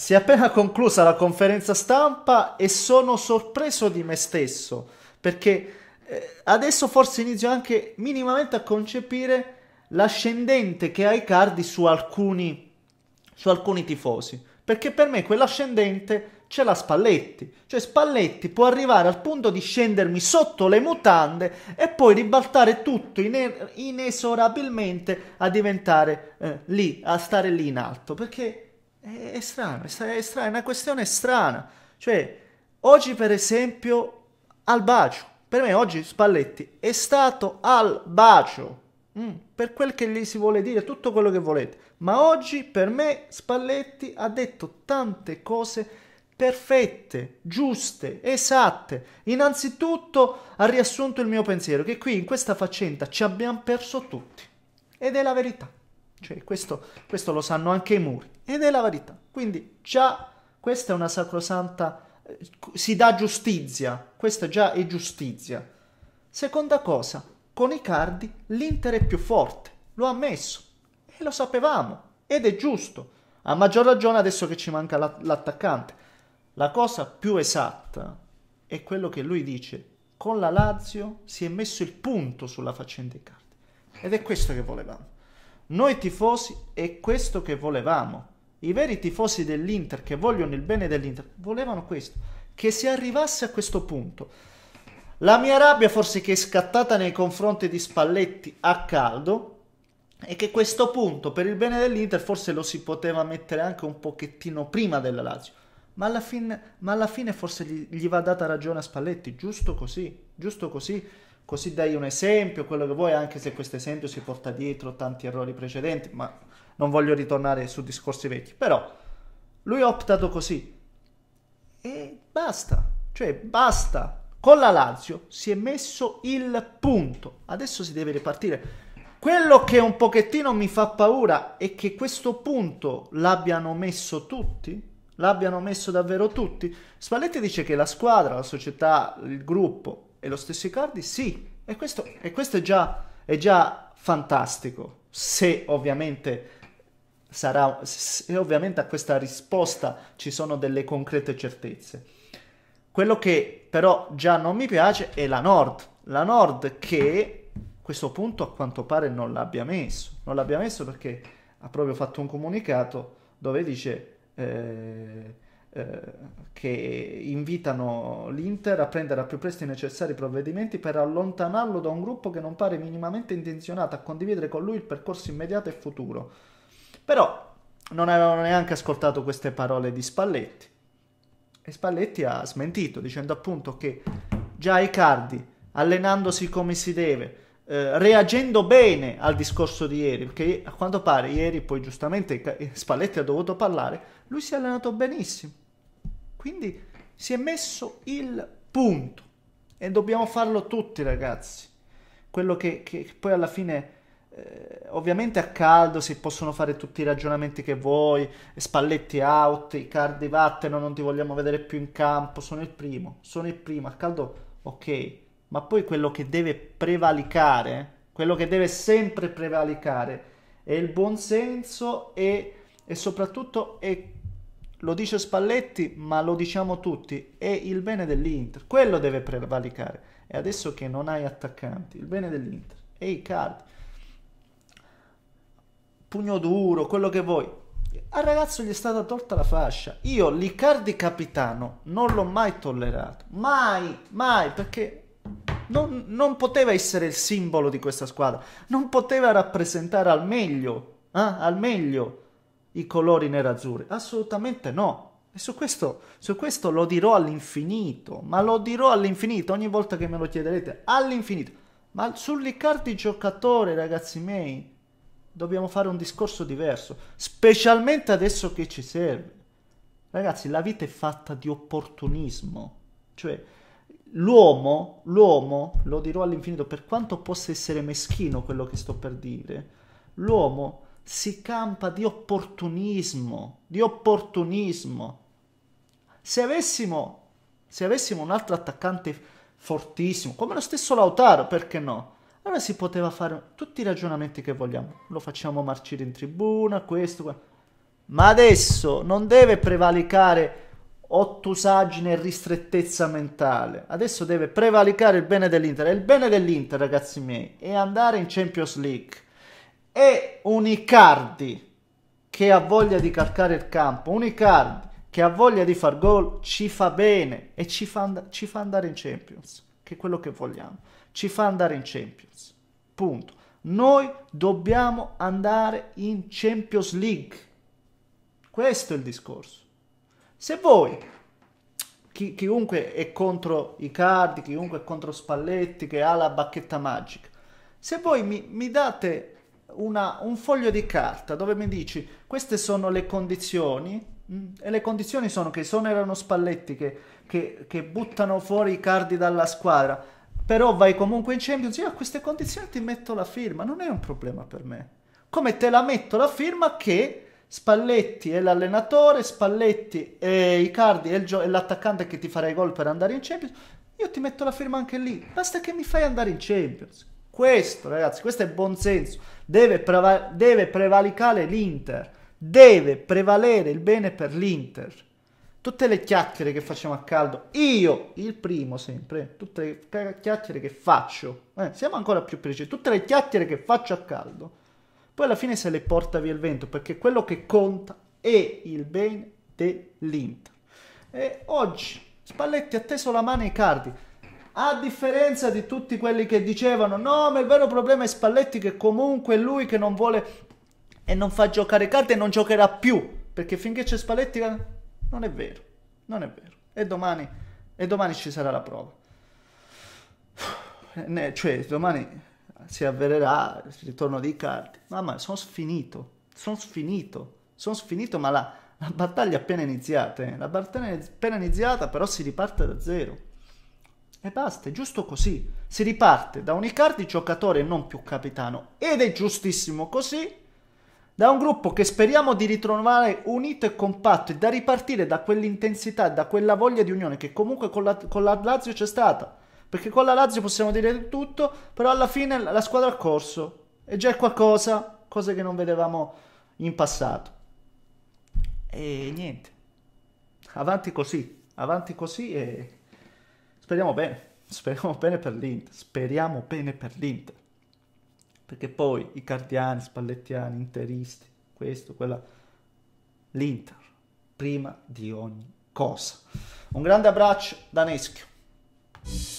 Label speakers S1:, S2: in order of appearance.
S1: Si è appena conclusa la conferenza stampa e sono sorpreso di me stesso perché eh, adesso forse inizio anche minimamente a concepire l'ascendente che ha Icardi su alcuni, su alcuni tifosi. Perché per me quell'ascendente ce l'ha Spalletti. Cioè Spalletti può arrivare al punto di scendermi sotto le mutande e poi ribaltare tutto ine- inesorabilmente a diventare eh, lì, a stare lì in alto. Perché è, è strano, è, è, strano, è una questione strana. Cioè, oggi per esempio, al bacio. Per me oggi Spalletti è stato al bacio. Mm, per quel che gli si vuole dire, tutto quello che volete. Ma oggi per me Spalletti ha detto tante cose perfette, giuste, esatte. Innanzitutto ha riassunto il mio pensiero che qui in questa faccenda ci abbiamo perso tutti. Ed è la verità. Cioè, questo, questo, lo sanno anche i muri ed è la verità. Quindi già questa è una sacrosanta, eh, si dà giustizia, questa già è giustizia. Seconda cosa, con i cardi l'Inter è più forte, lo ha ammesso e lo sapevamo ed è giusto. A maggior ragione adesso che ci manca l'attaccante. La cosa più esatta è quello che lui dice, con la Lazio si è messo il punto sulla faccenda dei cardi. ed è questo che volevamo. Noi tifosi è questo che volevamo. I veri tifosi dell'Inter che vogliono il bene dell'Inter volevano questo, che si arrivasse a questo punto. La mia rabbia forse che è scattata nei confronti di Spalletti a caldo è che questo punto per il bene dell'Inter forse lo si poteva mettere anche un pochettino prima della Lazio. Ma alla fine, ma alla fine forse gli, gli va data ragione a Spalletti, giusto così, giusto così così dai un esempio, quello che vuoi, anche se questo esempio si porta dietro tanti errori precedenti, ma non voglio ritornare su discorsi vecchi, però lui ha optato così e basta, cioè basta. Con la Lazio si è messo il punto, adesso si deve ripartire. Quello che un pochettino mi fa paura è che questo punto l'abbiano messo tutti, l'abbiano messo davvero tutti. Spalletti dice che la squadra, la società, il gruppo e lo stesso Icardi sì, e questo, e questo è, già, è, già, fantastico, se ovviamente, sarà, se ovviamente a questa risposta ci sono delle concrete certezze. Quello che però già non mi piace è la Nord, la Nord che questo punto a quanto pare non l'abbia messo, non l'abbia messo perché ha proprio fatto un comunicato dove dice... Eh, eh, che invitano l'Inter a prendere al più presto i necessari provvedimenti per allontanarlo da un gruppo che non pare minimamente intenzionato a condividere con lui il percorso immediato e futuro. Però non avevano neanche ascoltato queste parole di Spalletti. E Spalletti ha smentito dicendo appunto che già Icardi, allenandosi come si deve, eh, reagendo bene al discorso di ieri, perché a quanto pare ieri poi giustamente Spalletti ha dovuto parlare, lui si è allenato benissimo quindi si è messo il punto e dobbiamo farlo tutti ragazzi. Quello che, che poi alla fine eh, ovviamente a caldo si possono fare tutti i ragionamenti che vuoi, Spalletti out, i cardi vattene, non ti vogliamo vedere più in campo, sono il primo, sono il primo, a caldo ok, ma poi quello che deve prevalicare, quello che deve sempre prevalicare è il buonsenso e, e soprattutto è lo dice Spalletti, ma lo diciamo tutti, è il bene dell'Inter, quello deve prevalicare. E adesso che non hai attaccanti, il bene dell'Inter, e i caldi, pugno duro, quello che vuoi. Al ragazzo gli è stata tolta la fascia. Io l'Icardi capitano non l'ho mai tollerato, mai, mai, perché non, non, poteva essere il simbolo di questa squadra, non poteva rappresentare al meglio, eh? al meglio i colori nerazzurri? Assolutamente no. E su questo, su questo lo dirò all'infinito, ma lo dirò all'infinito ogni volta che me lo chiederete, all'infinito. Ma sull'Icardi giocatore, ragazzi miei, dobbiamo fare un discorso diverso, specialmente adesso che ci serve. Ragazzi, la vita è fatta di opportunismo, cioè l'uomo, l'uomo, lo dirò all'infinito, per quanto possa essere meschino quello che sto per dire, l'uomo si campa di opportunismo, di opportunismo. Se avessimo, se avessimo un altro attaccante fortissimo, come lo stesso Lautaro, perché no? Allora si poteva fare tutti i ragionamenti che vogliamo. Lo facciamo marcire in tribuna, questo, questo. Ma adesso non deve prevalicare ottusaggine e ristrettezza mentale. Adesso deve prevalicare il bene dell'Inter. E il bene dell'Inter, ragazzi miei, è andare in Champions League e un Icardi che ha voglia di calcare il campo, un Icardi che ha voglia di far gol, ci fa bene e ci fa, and- ci fa andare in Champions, che è quello che vogliamo, ci fa andare in Champions. Punto. Noi dobbiamo andare in Champions League. Questo è il discorso. Se voi, chi, chiunque è contro Icardi, chiunque è contro Spalletti, che ha la bacchetta magica, se voi mi, mi date una, un foglio di carta dove mi dici queste sono le condizioni mm? e le condizioni sono che esonerano Spalletti, che, che, che, buttano fuori i cardi dalla squadra, però vai comunque in Champions, io a queste condizioni ti metto la firma, non è un problema per me. Come te la metto la firma che Spalletti è l'allenatore, Spalletti è Icardi, è, gio- è l'attaccante che ti farà i gol per andare in Champions, io ti metto la firma anche lì, basta che mi fai andare in Champions. Questo, ragazzi, questo è buonsenso. Deve, preva- deve prevalicare l'Inter. Deve prevalere il bene per l'Inter. Tutte le chiacchiere che facciamo a caldo, io il primo sempre, tutte le chiacchiere che faccio, eh, siamo ancora più precisi, tutte le chiacchiere che faccio a caldo, poi alla fine se le porta via il vento, perché quello che conta è il bene dell'Inter. E oggi Spalletti ha teso la mano ai cardi, a differenza di tutti quelli che dicevano no, ma il vero problema è Spalletti che comunque è lui che non vuole e non fa giocare carte e non giocherà più, perché finché c'è Spalletti eh, non è vero, non è vero. E domani, e domani ci sarà la prova. Eh, cioè, domani si avvererà il ritorno dei cardi. Mamma, sono sfinito, sono sfinito, sono sfinito, ma la, la battaglia è appena iniziata, eh. la battaglia è appena iniziata, però si riparte da zero. E basta, è giusto così. Si riparte da un Icardi giocatore e non più capitano. Ed è giustissimo così. Da un gruppo che speriamo di ritrovare unito e compatto e da ripartire da quell'intensità, da quella voglia di unione che comunque con la, con la Lazio c'è stata. Perché con la Lazio possiamo dire tutto, però alla fine la squadra ha corso. E già è qualcosa, cose che non vedevamo in passato. E niente. Avanti così, avanti così e Speriamo bene, speriamo bene per l'Inter, speriamo bene per l'Inter. Perché poi i cardiani, spallettiani, interisti, questo, quella, l'Inter, prima di ogni cosa. Un grande abbraccio da Neschio.